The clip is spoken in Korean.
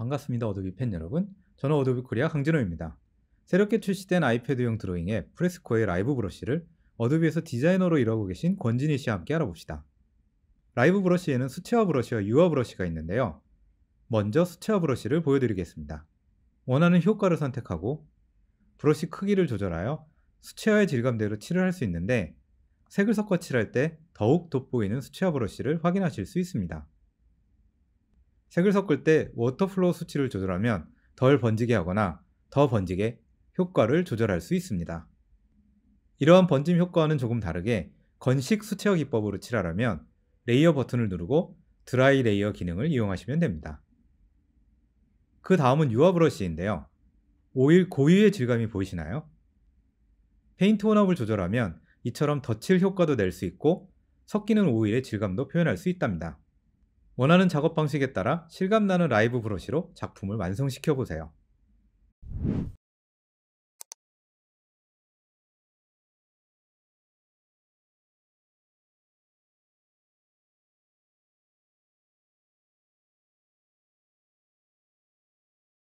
반갑습니다. 어도비 팬 여러분. 저는 어도비 코리아 강진호입니다. 새롭게 출시된 아이패드용 드로잉 앱 프레스코의 라이브 브러쉬를 어도비에서 디자이너로 일하고 계신 권진희 씨와 함께 알아봅시다 라이브 브러쉬에는 수채화 브러쉬와 유화 브러쉬가 있는데요. 먼저 수채화 브러쉬를 보여드리겠습니다. 원하는 효과를 선택하고 브러쉬 크기를 조절하여 수채화의 질감대로 칠을 할 수 있는데 색을 섞어 칠할 때 더욱 돋보이는 수채화 브러쉬를 확인하실 수 있습니다. 색을 섞을 때 워터플로우 수치를 조절하면 덜 번지게 하거나 더 번지게 효과를 조절할 수 있습니다. 이러한 번짐 효과와는 조금 다르게 건식 수채화 기법으로 칠하라면 레이어 버튼을 누르고 드라이 레이어 기능을 이용하시면 됩니다. 그 다음은 유화 브러쉬인데요. 오일 고유의 질감이 보이시나요? 페인트 혼합을 조절하면 이처럼 덧칠 효과도 낼 수 있고 섞이는 오일의 질감도 표현할 수 있답니다. 원하는 작업 방식에 따라 실감나는 라이브 브러쉬로 작품을 완성시켜 보세요.